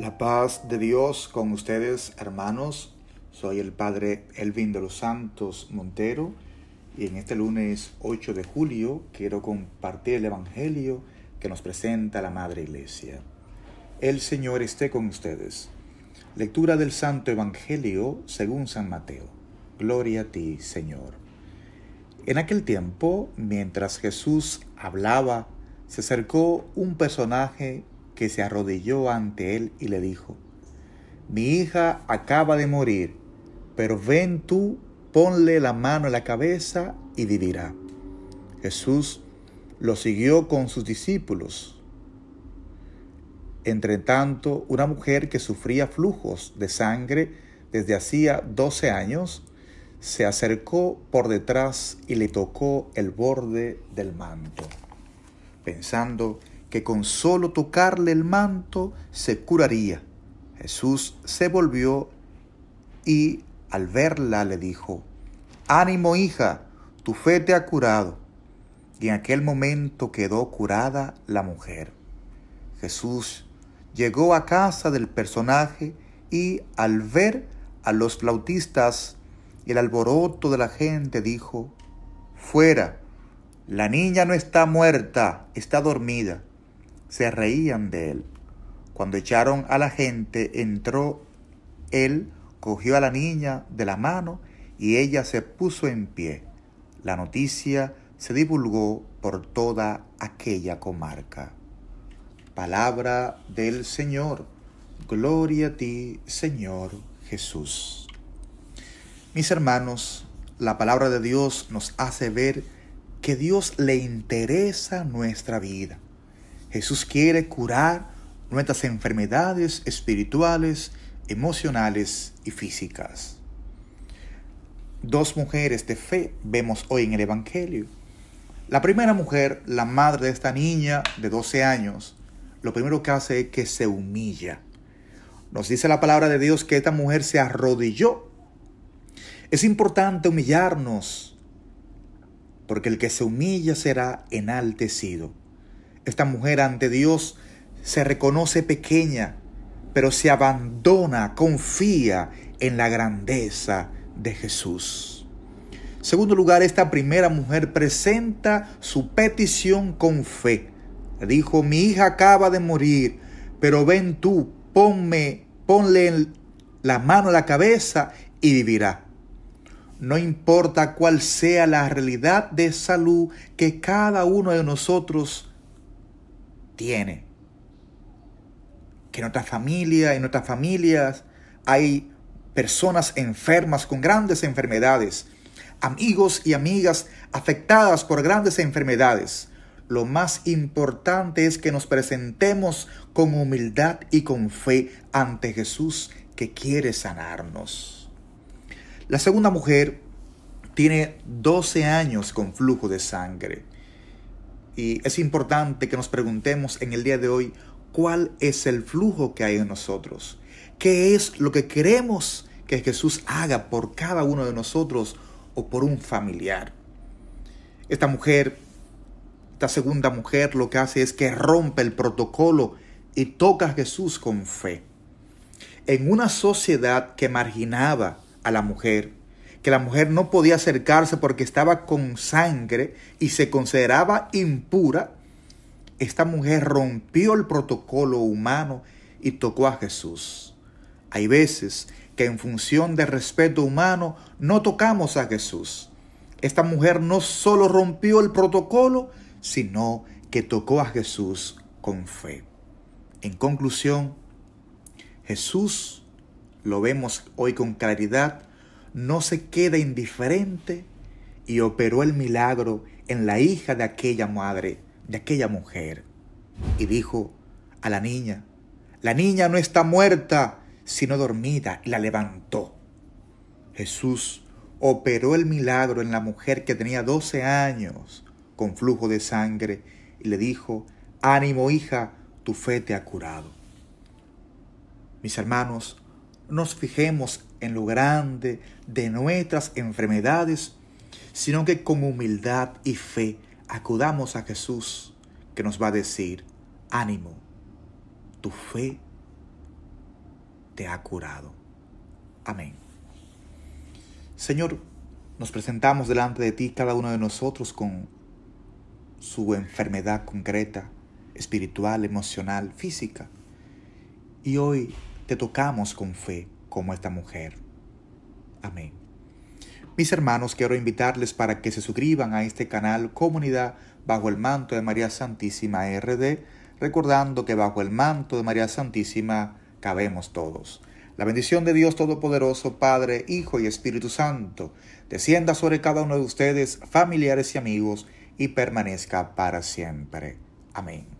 La paz de Dios con ustedes, hermanos. Soy el Padre Elvin de los Santos Montero y en este lunes 8 de julio quiero compartir el Evangelio que nos presenta la Madre Iglesia. El Señor esté con ustedes. Lectura del Santo Evangelio según San Mateo. Gloria a ti, Señor. En aquel tiempo, mientras Jesús hablaba, se acercó un personaje que se arrodilló ante él y le dijo, mi hija acaba de morir, pero ven tú, ponle la mano en la cabeza y vivirá. Jesús lo siguió con sus discípulos. Entretanto, una mujer que sufría flujos de sangre desde hacía 12 años, se acercó por detrás y le tocó el borde del manto, pensando que con solo tocarle el manto se curaría. Jesús se volvió y al verla le dijo, Ánimo hija, tu fe te ha curado. Y en aquel momento quedó curada la mujer. Jesús llegó a casa del personaje y al ver a los flautistas y el alboroto de la gente dijo, Fuera, la niña no está muerta, está dormida se reían de él. Cuando echaron a la gente, entró él, cogió a la niña de la mano y ella se puso en pie. La noticia se divulgó por toda aquella comarca. Palabra del Señor. Gloria a ti, Señor Jesús. Mis hermanos, la palabra de Dios nos hace ver que Dios le interesa nuestra vida Jesús quiere curar nuestras enfermedades espirituales, emocionales y físicas. Dos mujeres de fe vemos hoy en el Evangelio. La primera mujer, la madre de esta niña de 12 años, lo primero que hace es que se humilla. Nos dice la palabra de Dios que esta mujer se arrodilló. Es importante humillarnos, porque el que se humilla será enaltecido. Esta mujer ante Dios se reconoce pequeña, pero se abandona, confía en la grandeza de Jesús. Segundo lugar, esta primera mujer presenta su petición con fe. Dijo, mi hija acaba de morir, pero ven tú, ponme, ponle la mano a la cabeza y vivirá. No importa cuál sea la realidad de salud que cada uno de nosotros tiene. Que en familia familia, en otras familias, hay personas enfermas con grandes enfermedades, amigos y amigas afectadas por grandes enfermedades. Lo más importante es que nos presentemos con humildad y con fe ante Jesús que quiere sanarnos. La segunda mujer tiene 12 años con flujo de sangre. Y es importante que nos preguntemos en el día de hoy cuál es el flujo que hay en nosotros. ¿Qué es lo que queremos que Jesús haga por cada uno de nosotros o por un familiar? Esta mujer, esta segunda mujer, lo que hace es que rompe el protocolo y toca a Jesús con fe. En una sociedad que marginaba a la mujer, que la mujer no podía acercarse porque estaba con sangre y se consideraba impura, esta mujer rompió el protocolo humano y tocó a Jesús. Hay veces que en función del respeto humano no tocamos a Jesús. Esta mujer no solo rompió el protocolo, sino que tocó a Jesús con fe. En conclusión, Jesús, lo vemos hoy con claridad, no se queda indiferente y operó el milagro en la hija de aquella madre, de aquella mujer. Y dijo a la niña, la niña no está muerta, sino dormida, y la levantó. Jesús operó el milagro en la mujer que tenía 12 años con flujo de sangre y le dijo, ánimo hija, tu fe te ha curado. Mis hermanos, nos fijemos en lo grande de nuestras enfermedades, sino que con humildad y fe acudamos a Jesús, que nos va a decir, ánimo, tu fe te ha curado. Amén. Señor, nos presentamos delante de ti cada uno de nosotros con su enfermedad concreta, espiritual, emocional, física. Y hoy te tocamos con fe como esta mujer. Amén. Mis hermanos, quiero invitarles para que se suscriban a este canal Comunidad bajo el manto de María Santísima RD, recordando que bajo el manto de María Santísima cabemos todos. La bendición de Dios Todopoderoso, Padre, Hijo y Espíritu Santo, descienda sobre cada uno de ustedes, familiares y amigos, y permanezca para siempre. Amén.